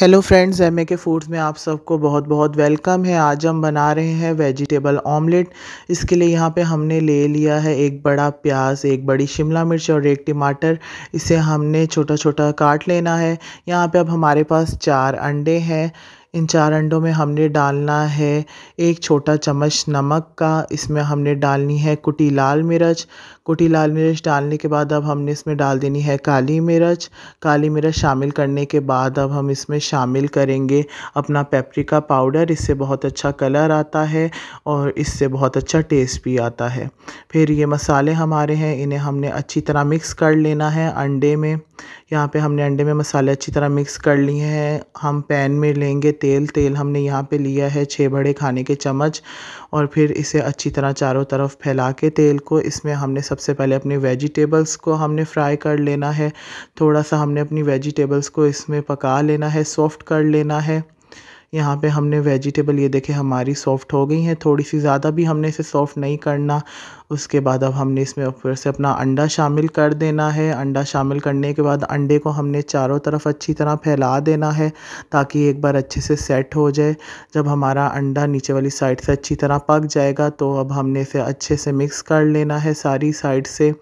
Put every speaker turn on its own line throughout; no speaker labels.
hello friends M A के foods में आप सबको बहुत बहुत वेलकम है आज हम बना रहे हैं वेजिटेबल ऑमलेट इसके लिए यहाँ पे हमने ले लिया है एक बड़ा प्याज एक बड़ी शिमला मिर्च और एक टमाटर इसे हमने छोटा छोटा काट लेना है यहाँ पे अब हमारे पास चार अंडे हैं इन चार अंडों में हमने डालना है एक छोटा चम्मच नमक का इसमें हमने डालनी है कुटी लाल मिर्च कुटी लाल मिर्च डालने के बाद अब हमने इसमें डाल देनी है काली मिर्च काली मिर्च शामिल करने के बाद अब हम इसमें शामिल करेंगे अपना पेपरिका पाउडर इससे बहुत अच्छा कलर आता है और इससे बहुत अच्छा टेस्ट भी आता है फिर ये मसाले हमारे हैं इन्हें हमने अच्छी तरह मिक्स कर लेना है अंडे में यहाँ पे हमने अंडे में मसाले अच्छी तरह मिक्स कर लिए हैं हम पैन में लेंगे तेल तेल हमने यहाँ पे लिया है छः बड़े खाने के चम्मच और फिर इसे अच्छी तरह चारों तरफ फैला के तेल को इसमें हमने सबसे पहले अपने वेजिटेबल्स को हमने फ्राई कर लेना है थोड़ा सा हमने अपनी वेजिटेबल्स को इसमें पका लेना है सॉफ्ट कर लेना है यहाँ पे हमने वेजिटेबल ये देखे हमारी सॉफ़्ट हो गई हैं थोड़ी सी ज़्यादा भी हमने इसे सॉफ़्ट नहीं करना उसके बाद अब हमने इसमें फिर से अपना अंडा शामिल कर देना है अंडा शामिल करने के बाद अंडे को हमने चारों तरफ अच्छी तरह फैला देना है ताकि एक बार अच्छे से सेट हो जाए जब हमारा अंडा नीचे वाली साइड से अच्छी तरह पक जाएगा तो अब हमने इसे अच्छे से मिक्स कर लेना है सारी साइड से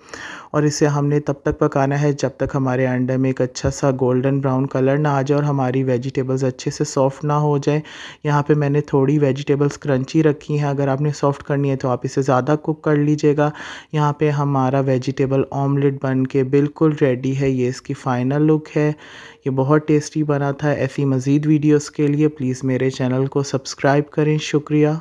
और इसे हमने तब तक पकाना है जब तक हमारे अंडे में एक अच्छा सा गोल्डन ब्राउन कलर ना आ जाए और हमारी वेजिटेबल्स अच्छे से सॉफ्ट ना हो जाए यहाँ पे मैंने थोड़ी वेजिटेबल्स क्रंची रखी हैं अगर आपने सॉफ्ट करनी है तो आप इसे ज़्यादा कुक कर लीजिए लीजिएगा यहाँ पे हमारा वेजिटेबल ऑमलेट बन के बिल्कुल रेडी है ये इसकी फ़ाइनल लुक है ये बहुत टेस्टी बना था ऐसी मज़ीद वीडियोस के लिए प्लीज़ मेरे चैनल को सब्सक्राइब करें शुक्रिया